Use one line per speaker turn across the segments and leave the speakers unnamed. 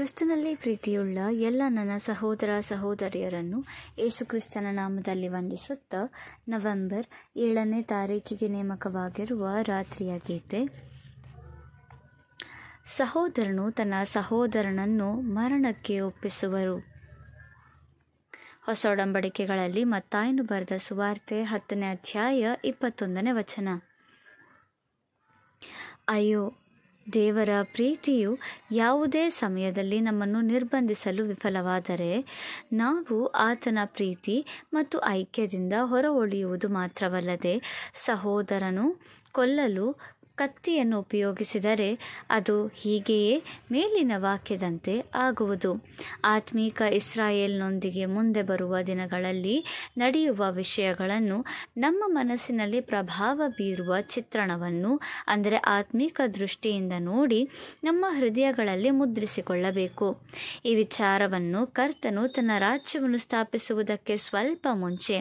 ಕ್ರಿಸ್ತನಲ್ಲಿ ಪ್ರೀತಿಯುಳ್ಳ ಎಲ್ಲ ನನ್ನ ಸಹೋದರ ಸಹೋದರಿಯರನ್ನು ಕ್ರಿಸ್ತನ ನಾಮದಲ್ಲಿ ವಂದಿಸುತ್ತಾ ನವೆಂಬರ್ ಏಳನೇ ತಾರೀಕಿಗೆ ನೇಮಕವಾಗಿರುವ ರಾತ್ರಿಯ ಗೀತೆ ಸಹೋದರನು ತನ್ನ ಸಹೋದರನನ್ನು ಮರಣಕ್ಕೆ ಒಪ್ಪಿಸುವರು ಹೊಸ ಒಡಂಬಡಿಕೆಗಳಲ್ಲಿ ಮತ್ತಾಯನು ಬರೆದ ಸುವಾರ್ತೆ ಹತ್ತನೇ ಅಧ್ಯಾಯ ಇಪ್ಪತ್ತೊಂದನೇ ವಚನ ಅಯ್ಯೋ ದೇವರ ಪ್ರೀತಿಯು ಯಾವುದೇ ಸಮಯದಲ್ಲಿ ನಮ್ಮನ್ನು ನಿರ್ಬಂಧಿಸಲು ವಿಫಲವಾದರೆ ನಾವು ಆತನ ಪ್ರೀತಿ ಮತ್ತು ಐಕ್ಯದಿಂದ ಹೊರ ಮಾತ್ರವಲ್ಲದೆ ಸಹೋದರನು ಕೊಲ್ಲಲು ಕತ್ತಿಯನ್ನು ಉಪಯೋಗಿಸಿದರೆ ಅದು ಹೀಗೆಯೇ ಮೇಲಿನ ವಾಕ್ಯದಂತೆ ಆಗುವುದು ಆತ್ಮೀಕ ಇಸ್ರಾಯೇಲ್ನೊಂದಿಗೆ ಮುಂದೆ ಬರುವ ದಿನಗಳಲ್ಲಿ ನಡೆಯುವ ವಿಷಯಗಳನ್ನು ನಮ್ಮ ಮನಸ್ಸಿನಲ್ಲಿ ಪ್ರಭಾವ ಬೀರುವ ಚಿತ್ರಣವನ್ನು ಅಂದರೆ ಆತ್ಮೀಕ ದೃಷ್ಟಿಯಿಂದ ನೋಡಿ ನಮ್ಮ ಹೃದಯಗಳಲ್ಲಿ ಮುದ್ರಿಸಿಕೊಳ್ಳಬೇಕು ಈ ವಿಚಾರವನ್ನು ಕರ್ತನು ತನ್ನ ರಾಜ್ಯವನ್ನು ಸ್ಥಾಪಿಸುವುದಕ್ಕೆ ಸ್ವಲ್ಪ ಮುಂಚೆ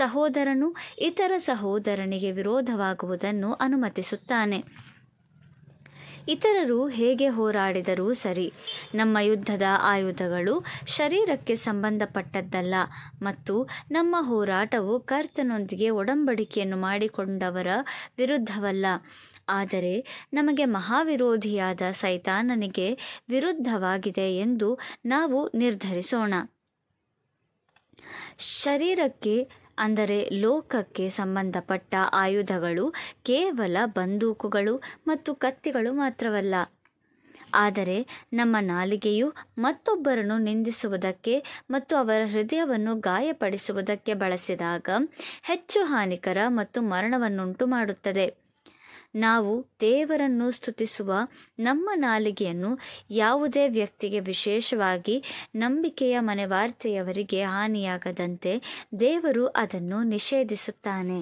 ಸಹೋದರನು ಇತರ ಸಹೋದರನಿಗೆ ವಿರೋಧವಾಗುವುದನ್ನು ಅನುಮತಿಸುತ್ತಾನೆ ಇತರರು ಹೇಗೆ ಹೋರಾಡಿದರೂ ಸರಿ ನಮ್ಮ ಯುದ್ಧದ ಆಯುಧಗಳು ಶರೀರಕ್ಕೆ ಸಂಬಂಧಪಟ್ಟದ್ದಲ್ಲ ಮತ್ತು ನಮ್ಮ ಹೋರಾಟವು ಕರ್ತನೊಂದಿಗೆ ಒಡಂಬಡಿಕೆಯನ್ನು ಮಾಡಿಕೊಂಡವರ ವಿರುದ್ಧವಲ್ಲ ಆದರೆ ನಮಗೆ ಮಹಾವಿರೋಧಿಯಾದ ಸೈತಾನನಿಗೆ ವಿರುದ್ಧವಾಗಿದೆ ಎಂದು ನಾವು ನಿರ್ಧರಿಸೋಣ ಶರೀರಕ್ಕೆ ಅಂದರೆ ಲೋಕಕ್ಕೆ ಸಂಬಂಧಪಟ್ಟ ಆಯುಧಗಳು ಕೇವಲ ಬಂದೂಕುಗಳು ಮತ್ತು ಕತ್ತಿಗಳು ಮಾತ್ರವಲ್ಲ ಆದರೆ ನಮ್ಮ ನಾಲಿಗೆಯು ಮತ್ತೊಬ್ಬರನ್ನು ನಿಂದಿಸುವುದಕ್ಕೆ ಮತ್ತು ಅವರ ಹೃದಯವನ್ನು ಗಾಯಪಡಿಸುವುದಕ್ಕೆ ಬಳಸಿದಾಗ ಹೆಚ್ಚು ಹಾನಿಕರ ಮತ್ತು ಮರಣವನ್ನುಂಟು ಮಾಡುತ್ತದೆ ನಾವು ದೇವರನ್ನು ಸ್ತುತಿಸುವ ನಮ್ಮ ನಾಲಿಗೆಯನ್ನು ಯಾವುದೇ ವ್ಯಕ್ತಿಗೆ ವಿಶೇಷವಾಗಿ ನಂಬಿಕೆಯ ಮನೆವಾರ್ತೆಯವರಿಗೆ ಹಾನಿಯಾಗದಂತೆ ದೇವರು ಅದನ್ನು ನಿಷೇಧಿಸುತ್ತಾನೆ